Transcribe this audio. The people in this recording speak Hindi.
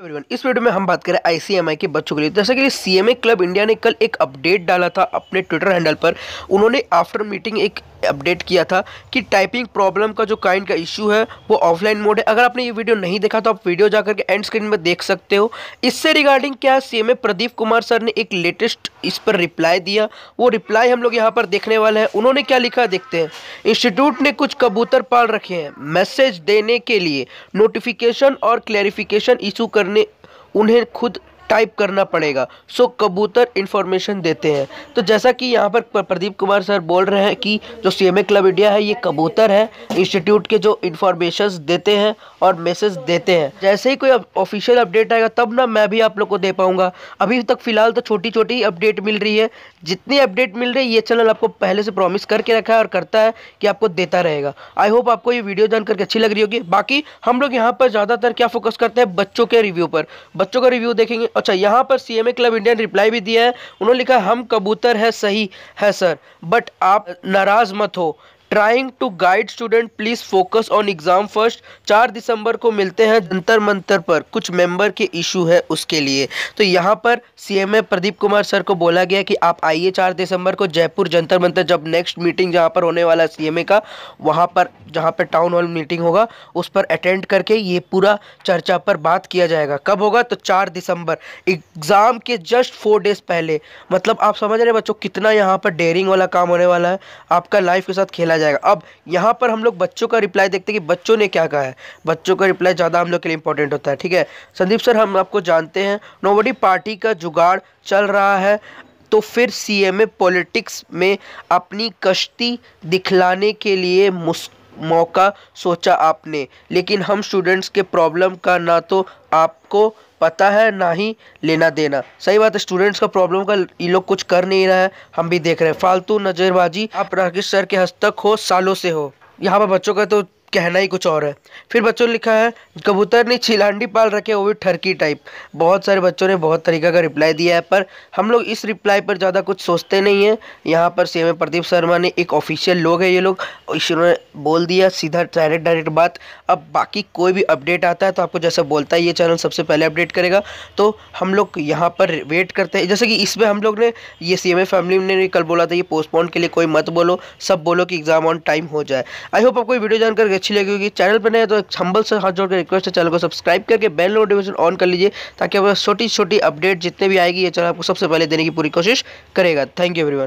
एवरीवन इस वीडियो में हम बात करें आईसीएमआई के बच्चों के लिए जैसा कि सीएमए क्लब इंडिया ने कल एक अपडेट डाला था अपने ट्विटर हैंडल पर उन्होंने आफ्टर मीटिंग एक अपडेट किया था कि टाइपिंग प्रॉब्लम का जो काइंड का इश्यू है वो ऑफलाइन मोड है अगर आपने ये वीडियो नहीं देखा तो आप वीडियो जाकर के एंड स्क्रीन में देख सकते हो इससे रिगार्डिंग क्या सीएमए प्रदीप कुमार सर ने एक लेटेस्ट इस पर रिप्लाई दिया वो रिप्लाई हम लोग यहाँ पर देखने वाले हैं उन्होंने क्या लिखा देखते हैं इंस्टीट्यूट ने कुछ कबूतर पाल रखे हैं मैसेज देने के लिए नोटिफिकेशन और क्लैरिफिकेशन इशू करने उन्हें खुद टाइप करना पड़ेगा सो कबूतर इन्फॉर्मेशन देते हैं तो जैसा कि यहाँ पर प्रदीप कुमार सर बोल रहे हैं कि जो सी क्लब इंडिया है ये कबूतर है इंस्टीट्यूट के जो इन्फॉर्मेशन देते हैं और मैसेज देते हैं जैसे ही कोई ऑफिशियल अपडेट आएगा तब ना मैं भी आप लोग को दे पाऊँगा अभी तक फिलहाल तो छोटी छोटी अपडेट मिल रही है जितनी अपडेट मिल रही है ये चैनल आपको पहले से प्रॉमिस करके रखा है और करता है कि आपको देता रहेगा आई होप आपको ये वीडियो जान करके अच्छी लग रही होगी बाकी हम लोग यहाँ पर ज़्यादातर क्या फोकस करते हैं बच्चों के रिव्यू पर बच्चों का रिव्यू देखेंगे अच्छा यहाँ पर सी क्लब इंडिया ने रिप्लाई भी दिया है उन्होंने लिखा हम कबूतर है सही है सर बट आप नाराज़ मत हो trying to guide student please focus on exam first चार दिसंबर को मिलते हैं जंतर मंतर पर कुछ मेंबर के इशू है उसके लिए तो यहाँ पर सीएमए प्रदीप कुमार सर को बोला गया कि आप आइए चार दिसंबर को जयपुर जंतर मंतर जब नेक्स्ट मीटिंग जहाँ पर होने वाला सीएमए का वहाँ पर जहाँ पर टाउन हॉल मीटिंग होगा उस पर अटेंड करके ये पूरा चर्चा पर बात किया जाएगा कब होगा तो चार दिसंबर एग्ज़ाम के जस्ट फोर डेज पहले मतलब आप समझ रहे बच्चों कितना यहाँ पर डेयरिंग वाला काम होने वाला है आपका लाइफ के साथ खेला जाएगा अब यहाँ पर हम लोग बच्चों का रिप्लाई देखते हैं कि बच्चों ने क्या कहा है बच्चों का रिप्लाई ज़्यादा हम लोग के लिए इंपॉर्टेंट होता है ठीक है संदीप सर हम आपको जानते हैं नोवडी पार्टी का जुगाड़ चल रहा है तो फिर सी पॉलिटिक्स में अपनी कश्ती दिखलाने के लिए मुस्क मौका सोचा आपने लेकिन हम स्टूडेंट्स के प्रॉब्लम का ना तो आपको पता है ना ही लेना देना सही बात है स्टूडेंट्स का प्रॉब्लम का ये लोग कुछ कर नहीं रहा है हम भी देख रहे हैं फालतू नज़रबाजी आप राकेश सर के हस्तक हो सालों से हो यहाँ पर बच्चों का तो कहना ही कुछ और है फिर बच्चों ने लिखा है कबूतर ने छिलांडी पाल रखे वो भी ठरकी टाइप बहुत सारे बच्चों ने बहुत तरीक़े का रिप्लाई दिया है पर हम लोग इस रिप्लाई पर ज़्यादा कुछ सोचते नहीं हैं यहाँ पर सी प्रदीप शर्मा ने एक ऑफिशियल लोग है ये लोग इन्होंने बोल दिया सीधा डायरेक्ट डायरेक्ट बात अब बाकी कोई भी अपडेट आता है तो आपको जैसा बोलता है ये चैनल सबसे पहले अपडेट करेगा तो हम लोग यहाँ पर वेट करते हैं जैसे कि इसमें हम लोग ने ये सी फैमिली ने कल बोला था ये पोस्टपोन के लिए कोई मत बोलो सब बोलो कि एग्ज़ाम ऑन टाइम हो जाए आई होप आपको वीडियो जानकर अच्छी लगी होगी चैनल पर नहीं तो एक छंबल से हाथ जोड़कर रिक्वेस्ट है चैनल को सब्सक्राइब करके बेल नोटिफिकेशन ऑन कर लीजिए ताकि आपको छोटी छोटी अपडेट जितने भी आएगी ये चैनल आपको सबसे पहले देने की पूरी कोशिश करेगा थैंक यू एवरीवन